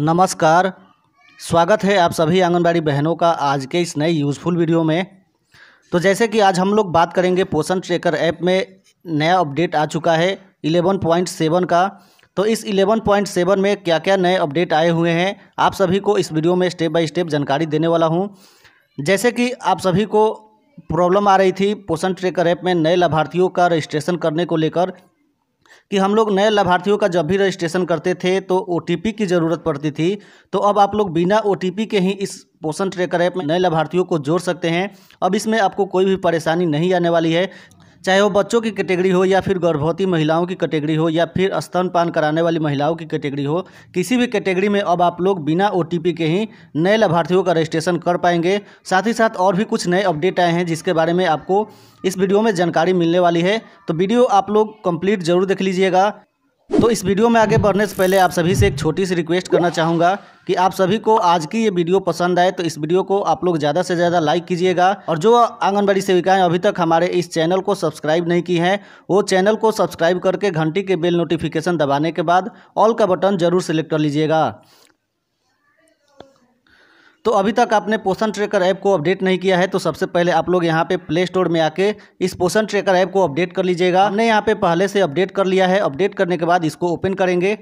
नमस्कार स्वागत है आप सभी आंगनबाड़ी बहनों का आज के इस नए यूज़फुल वीडियो में तो जैसे कि आज हम लोग बात करेंगे पोषण ट्रेकर ऐप में नया अपडेट आ चुका है 11.7 का तो इस 11.7 में क्या क्या नए अपडेट आए हुए हैं आप सभी को इस वीडियो में स्टेप बाय स्टेप जानकारी देने वाला हूँ जैसे कि आप सभी को प्रॉब्लम आ रही थी पोषण ट्रेकर ऐप में नए लाभार्थियों का रजिस्ट्रेशन करने को लेकर कि हम लोग नए लाभार्थियों का जब भी रजिस्ट्रेशन करते थे तो ओ की ज़रूरत पड़ती थी तो अब आप लोग बिना ओ के ही इस पोषण ट्रेकर ऐप में नए लाभार्थियों को जोड़ सकते हैं अब इसमें आपको कोई भी परेशानी नहीं आने वाली है चाहे वो बच्चों की कैटेगरी हो या फिर गर्भवती महिलाओं की कैटेगरी हो या फिर स्तनपान कराने वाली महिलाओं की कैटेगरी हो किसी भी कैटेगरी में अब आप लोग बिना ओ के ही नए लाभार्थियों का रजिस्ट्रेशन कर पाएंगे साथ ही साथ और भी कुछ नए अपडेट आए हैं जिसके बारे में आपको इस वीडियो में जानकारी मिलने वाली है तो वीडियो आप लोग कंप्लीट जरूर देख लीजिएगा तो इस वीडियो में आगे बढ़ने से पहले आप सभी से एक छोटी सी रिक्वेस्ट करना चाहूँगा कि आप सभी को आज की ये वीडियो पसंद आए तो इस वीडियो को आप लोग ज़्यादा से ज़्यादा लाइक कीजिएगा और जो आंगनबाड़ी सेविकाएं अभी तक हमारे इस चैनल को सब्सक्राइब नहीं की हैं वो चैनल को सब्सक्राइब करके घंटी के बेल नोटिफिकेशन दबाने के बाद ऑल का बटन जरूर सेलेक्ट कर लीजिएगा तो अभी तक आपने पोषण ट्रैकर ऐप को अपडेट नहीं किया है तो सबसे पहले आप लोग यहाँ पे प्ले स्टोर में आके इस पोषण ट्रैकर ऐप को अपडेट कर लीजिएगा हमने यहाँ पे पहले से अपडेट कर लिया है अपडेट करने के बाद इसको ओपन करेंगे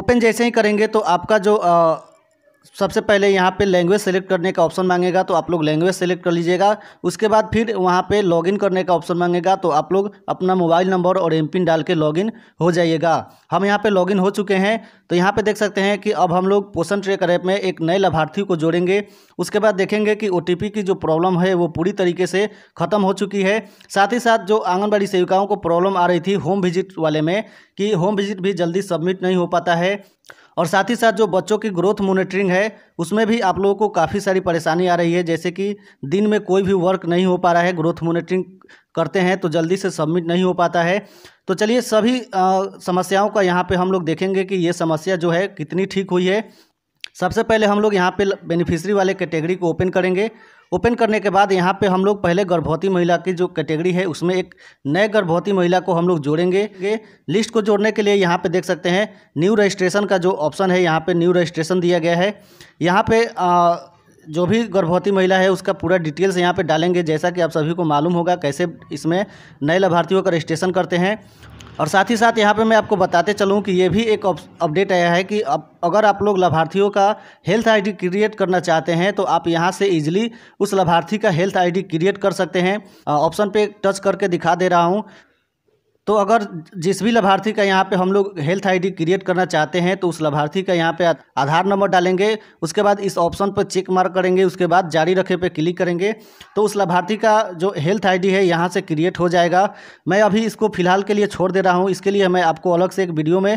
ओपन जैसे ही करेंगे तो आपका जो आ, सबसे पहले यहाँ पे लैंग्वेज सेलेक्ट करने का ऑप्शन मांगेगा तो आप लोग लैंग्वेज सेलेक्ट कर लीजिएगा उसके बाद फिर वहाँ पे लॉगिन करने का ऑप्शन मांगेगा तो आप लोग अपना मोबाइल नंबर और एम पिन डाल के लॉगिन हो जाइएगा हम यहाँ पे लॉगिन हो चुके हैं तो यहाँ पे देख सकते हैं कि अब हम लोग पोषण ट्रेकर ऐप में एक नए लाभार्थी को जोड़ेंगे उसके बाद देखेंगे कि ओ की जो प्रॉब्लम है वो पूरी तरीके से ख़त्म हो चुकी है साथ ही साथ जो आंगनबाड़ी सेविकाओं को प्रॉब्लम आ रही थी होम विजिट वाले में कि होम विजिट भी जल्दी सबमिट नहीं हो पाता है और साथ ही साथ जो बच्चों की ग्रोथ मोनिटरिंग है उसमें भी आप लोगों को काफ़ी सारी परेशानी आ रही है जैसे कि दिन में कोई भी वर्क नहीं हो पा रहा है ग्रोथ मोनिटरिंग करते हैं तो जल्दी से सबमिट नहीं हो पाता है तो चलिए सभी आ, समस्याओं का यहाँ पे हम लोग देखेंगे कि ये समस्या जो है कितनी ठीक हुई है सबसे पहले हम लोग यहाँ पर बेनिफिशरी वाले कैटेगरी को ओपन करेंगे ओपन करने के बाद यहाँ पे हम लोग पहले गर्भवती महिला की जो कैटेगरी है उसमें एक नए गर्भवती महिला को हम लोग जोड़ेंगे लिस्ट को जोड़ने के लिए यहाँ पे देख सकते हैं न्यू रजिस्ट्रेशन का जो ऑप्शन है यहाँ पे न्यू रजिस्ट्रेशन दिया गया है यहाँ पे आ, जो भी गर्भवती महिला है उसका पूरा डिटेल्स यहाँ पे डालेंगे जैसा कि आप सभी को मालूम होगा कैसे इसमें नए लाभार्थियों का रजिस्ट्रेशन करते हैं और साथ ही साथ यहाँ पे मैं आपको बताते चलूँ कि ये भी एक अपडेट आया है कि अब अगर आप लोग लाभार्थियों का हेल्थ आईडी क्रिएट करना चाहते हैं तो आप यहाँ से इजीली उस लाभार्थी का हेल्थ आईडी क्रिएट कर सकते हैं ऑप्शन पे टच करके दिखा दे रहा हूँ तो अगर जिस भी लाभार्थी का यहाँ पे हम लोग हेल्थ आईडी क्रिएट करना चाहते हैं तो उस लाभार्थी का यहाँ पे आधार नंबर डालेंगे उसके बाद इस ऑप्शन पर चेक मार्क करेंगे उसके बाद जारी रखे पे क्लिक करेंगे तो उस लाभार्थी का जो हेल्थ आईडी है यहाँ से क्रिएट हो जाएगा मैं अभी इसको फिलहाल के लिए छोड़ दे रहा हूँ इसके लिए मैं आपको अलग से एक वीडियो में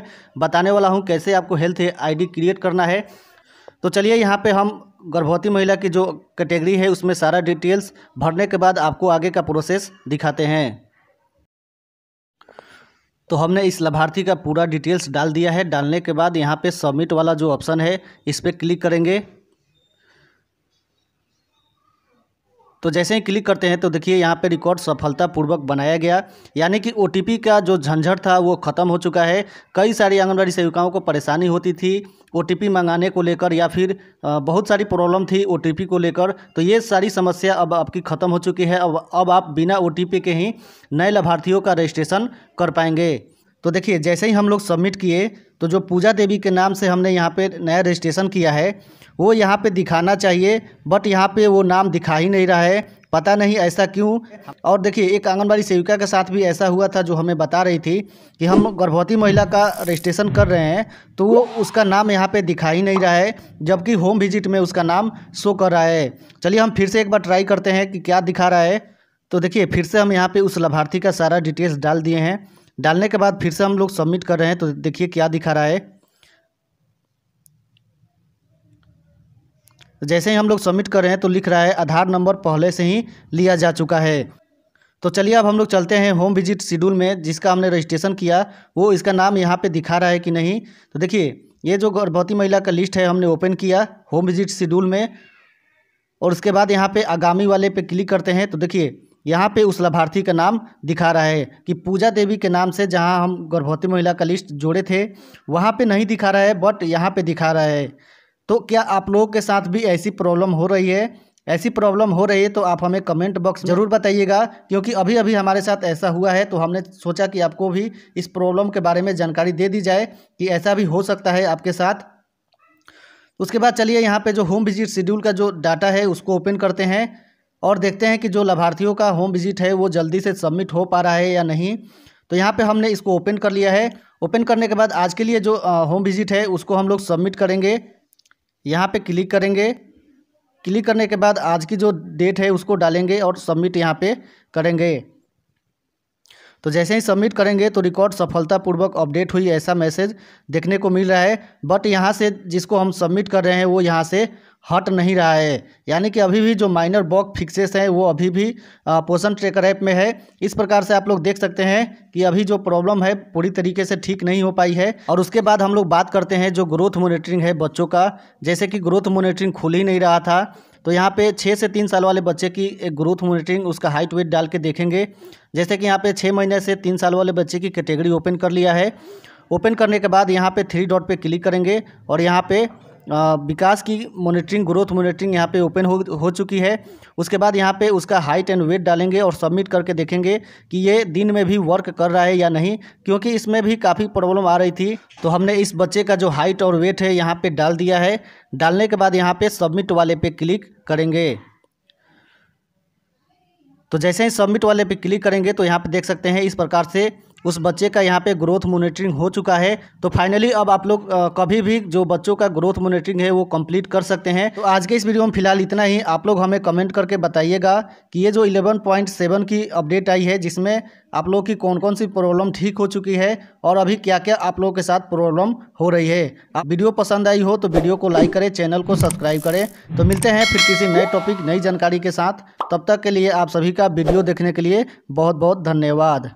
बताने वाला हूँ कैसे आपको हेल्थ आई क्रिएट करना है तो चलिए यहाँ पर हम गर्भवती महिला की जो कैटेगरी है उसमें सारा डिटेल्स भरने के बाद आपको आगे का प्रोसेस दिखाते हैं तो हमने इस लाभार्थी का पूरा डिटेल्स डाल दिया है डालने के बाद यहाँ पे सबमिट वाला जो ऑप्शन है इस पर क्लिक करेंगे तो जैसे ही क्लिक करते हैं तो देखिए यहाँ पे रिकॉर्ड सफलतापूर्वक बनाया गया यानी कि ओ का जो झंझट था वो ख़त्म हो चुका है कई सारी आंगनबाड़ी सेविकाओं को परेशानी होती थी ओ मंगाने को लेकर या फिर बहुत सारी प्रॉब्लम थी ओ को लेकर तो ये सारी समस्या अब आपकी ख़त्म हो चुकी है अब अब आप बिना ओ के ही नए लाभार्थियों का रजिस्ट्रेशन कर पाएंगे तो देखिए जैसे ही हम लोग सबमिट किए तो जो पूजा देवी के नाम से हमने यहाँ पे नया रजिस्ट्रेशन किया है वो यहाँ पे दिखाना चाहिए बट यहाँ पे वो नाम दिखा ही नहीं रहा है पता नहीं ऐसा क्यों और देखिए एक आंगनबाड़ी सेविका के साथ भी ऐसा हुआ था जो हमें बता रही थी कि हम गर्भवती महिला का रजिस्ट्रेशन कर रहे हैं तो वो उसका नाम यहाँ पे दिखा ही नहीं रहा है जबकि होम विजिट में उसका नाम शो कर रहा है चलिए हम फिर से एक बार ट्राई करते हैं कि क्या दिखा रहा है तो देखिए फिर से हम यहाँ पर उस लाभार्थी का सारा डिटेल्स डाल दिए हैं डालने के बाद फिर से हम लोग सबमिट कर रहे हैं तो देखिए क्या दिखा रहा है जैसे ही हम लोग सबमिट कर रहे हैं तो लिख रहा है आधार नंबर पहले से ही लिया जा चुका है तो चलिए अब हम लोग चलते हैं होम विजिट शेड्यूल में जिसका हमने रजिस्ट्रेशन किया वो इसका नाम यहाँ पे दिखा रहा है कि नहीं तो देखिए ये जो गर्भवती महिला का लिस्ट है हमने ओपन किया होम विजिट शेड्यूल में और उसके बाद यहाँ पे आगामी वाले पे क्लिक करते हैं तो देखिए यहाँ पे उस लाभार्थी का नाम दिखा रहा है कि पूजा देवी के नाम से जहाँ हम गर्भवती महिला का लिस्ट जोड़े थे वहाँ पे नहीं दिखा रहा है बट यहाँ पे दिखा रहा है तो क्या आप लोगों के साथ भी ऐसी प्रॉब्लम हो रही है ऐसी प्रॉब्लम हो रही है तो आप हमें कमेंट बॉक्स ज़रूर बताइएगा क्योंकि अभी अभी हमारे साथ ऐसा हुआ है तो हमने सोचा कि आपको भी इस प्रॉब्लम के बारे में जानकारी दे दी जाए कि ऐसा भी हो सकता है आपके साथ उसके बाद चलिए यहाँ पे जो होम विजिट शेड्यूल का जो डाटा है उसको ओपन करते हैं और देखते हैं कि जो लाभार्थियों का होम विजिट है वो जल्दी से सबमिट हो पा रहा है या नहीं तो यहाँ पे हमने इसको ओपन कर लिया है ओपन करने के बाद आज के लिए जो होम विजिट है उसको हम लोग सबमिट करेंगे यहाँ पे क्लिक करेंगे क्लिक करने के बाद आज की जो डेट है उसको डालेंगे और सबमिट यहाँ पे करेंगे तो जैसे ही सबमिट करेंगे तो रिकॉर्ड सफलतापूर्वक अपडेट हुई ऐसा मैसेज देखने को मिल रहा है बट यहाँ से जिसको हम सबमिट कर रहे हैं वो यहाँ से हट नहीं रहा है यानी कि अभी भी जो माइनर बॉक फिक्सेस हैं वो अभी भी पोषण ट्रेकर ऐप में है इस प्रकार से आप लोग देख सकते हैं कि अभी जो प्रॉब्लम है पूरी तरीके से ठीक नहीं हो पाई है और उसके बाद हम लोग बात करते हैं जो ग्रोथ मोनिटरिंग है बच्चों का जैसे कि ग्रोथ मोनिटरिंग खुल ही नहीं रहा था तो यहाँ पे छः से तीन साल वाले बच्चे की एक ग्रोथ मोनिटरिंग उसका हाइट वेट डाल के देखेंगे जैसे कि यहाँ पे छः महीने से तीन साल वाले बच्चे की कैटेगरी ओपन कर लिया है ओपन करने के बाद यहाँ पे थ्री डॉट पे क्लिक करेंगे और यहाँ पे विकास की मॉनिटरिंग ग्रोथ मॉनिटरिंग यहाँ पे ओपन हो हो चुकी है उसके बाद यहाँ पे उसका हाइट एंड वेट डालेंगे और सबमिट करके देखेंगे कि ये दिन में भी वर्क कर रहा है या नहीं क्योंकि इसमें भी काफ़ी प्रॉब्लम आ रही थी तो हमने इस बच्चे का जो हाइट और वेट है यहाँ पे डाल दिया है डालने के बाद यहाँ पर सबमिट वाले पे क्लिक करेंगे तो जैसे ही सबमिट वाले पे क्लिक करेंगे तो यहाँ पे देख सकते हैं इस प्रकार से उस बच्चे का यहाँ पे ग्रोथ मोनिटरिंग हो चुका है तो फाइनली अब आप लोग कभी भी जो बच्चों का ग्रोथ मोनिटरिंग है वो कंप्लीट कर सकते हैं तो आज के इस वीडियो में फिलहाल इतना ही आप लोग हमें कमेंट करके बताइएगा कि ये जो 11.7 की अपडेट आई है जिसमें आप लोगों की कौन कौन सी प्रॉब्लम ठीक हो चुकी है और अभी क्या क्या आप लोगों के साथ प्रॉब्लम हो रही है वीडियो पसंद आई हो तो वीडियो को लाइक करें चैनल को सब्सक्राइब करें तो मिलते हैं फिर किसी नए टॉपिक नई जानकारी के साथ तब तक के लिए आप सभी का वीडियो देखने के लिए बहुत बहुत धन्यवाद